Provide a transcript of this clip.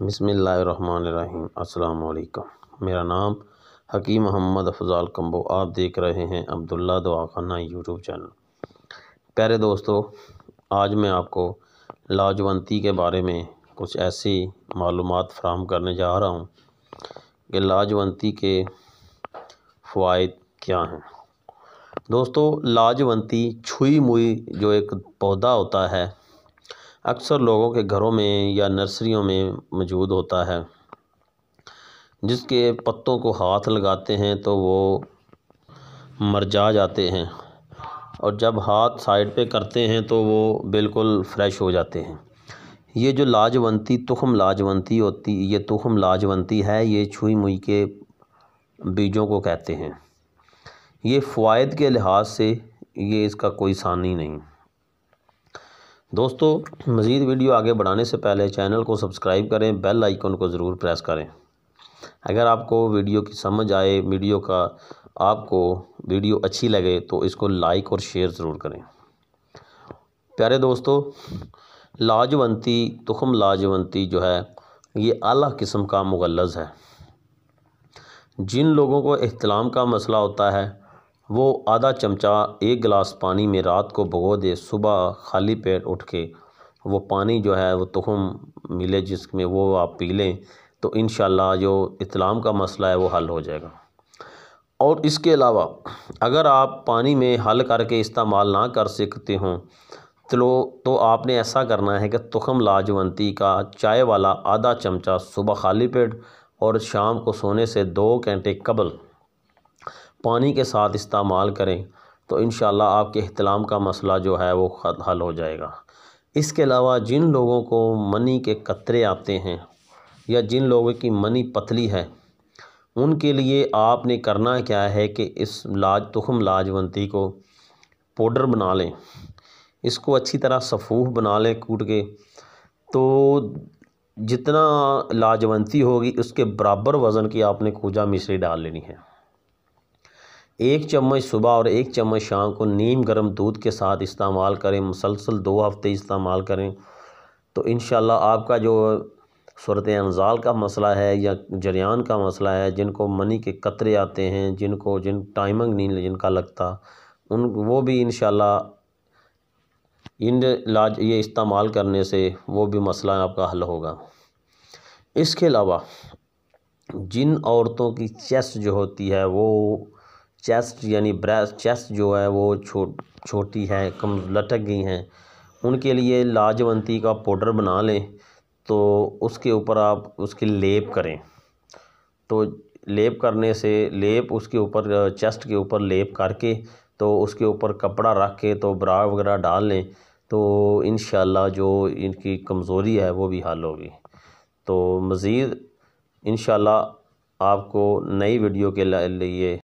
बसमीम् अल्लाम मेरा नाम हकीम मोहम्मद अफजाल कम्बो आप देख रहे हैं अब्दुल्ला दवाखाना यूट्यूब चैनल प्यारे दोस्तों आज मैं आपको लाजवंती के बारे में कुछ ऐसी मालूम फ़राम करने जा रहा हूँ कि लाजवंती के फ़वाद क्या हैं दोस्तों लाजवंती छुई मुई जो एक पौधा होता है अक्सर लोगों के घरों में या नर्सरियों में मौजूद होता है जिसके पत्तों को हाथ लगाते हैं तो वो जा जाते हैं और जब हाथ साइड पे करते हैं तो वो बिल्कुल फ्रेश हो जाते हैं ये जो लाजवंती तुखम लाजवंती होती ये तुखम लाजवंती है ये छुई मुई के बीजों को कहते हैं ये फ़वाद के लिहाज से ये इसका कोई सानी नहीं दोस्तों मज़ीद वीडियो आगे बढ़ाने से पहले चैनल को सब्सक्राइब करें बेल आइकन को ज़रूर प्रेस करें अगर आपको वीडियो की समझ आए वीडियो का आपको वीडियो अच्छी लगे तो इसको लाइक और शेयर ज़रूर करें प्यारे दोस्तों लाजवंती तुखम लाजवंती जो है ये अली किस्म का मुगलज़ है जिन लोगों को अहतलाम का मसला होता है वो आधा चमचा एक गिलास पानी में रात को भगो दे सुबह खाली पेट उठ के वो पानी जो है वो तुहम मिले जिसमें वो आप पी लें तो इन जो इतलाम का मसला है वो हल हो जाएगा और इसके अलावा अगर आप पानी में हल करके इस्तेमाल ना कर सकते हों तो तो आपने ऐसा करना है कि तुखम लाजवंती का चाय वाला आधा चमचा सुबह खाली पेट और शाम को सोने से दो घंटे कबल पानी के साथ इस्तेमाल करें तो इन आपके अहतलाम का मसला जो है वो हल हो जाएगा इसके अलावा जिन लोगों को मनी के कतरे आते हैं या जिन लोगों की मनी पतली है उनके लिए आपने करना क्या है कि इस लाज तुखम लाजवंती को पाउडर बना लें इसको अच्छी तरह सफ़ूफ बना लें कूट के तो जितना लाजवंती होगी उसके बराबर वज़न की आपने कूजा मिश्री डाल लेनी है एक चम्मच सुबह और एक चम्मच शाम को नीम गर्म दूध के साथ इस्तेमाल करें मुसलसल दो हफ़्ते इस्तेमाल करें तो इन आपका जो सूरत अनजाल का मसला है या जरियान का मसला है जिनको मनी के कतरे आते हैं जिनको जिन टाइमिंग नहीं जिनका लगता उन वो भी इन इन लाज ये इस्तेमाल करने से वो भी मसला आपका हल होगा इसके अलावा जिन औरतों की चेस्ट जो होती है वो चेस्ट यानी ब्रेस्ट चेस्ट जो है वो छो छोटी है कम लटक गई हैं उनके लिए लाजवंती का पाउडर बना लें तो उसके ऊपर आप उसकी लेप करें तो लेप करने से लेप उसके ऊपर चेस्ट के ऊपर लेप करके तो उसके ऊपर कपड़ा रख के तो ब्रा वगैरह डाल लें तो इन जो इनकी कमज़ोरी है वो भी हल होगी तो मज़ीद इन आपको नई वीडियो के लिए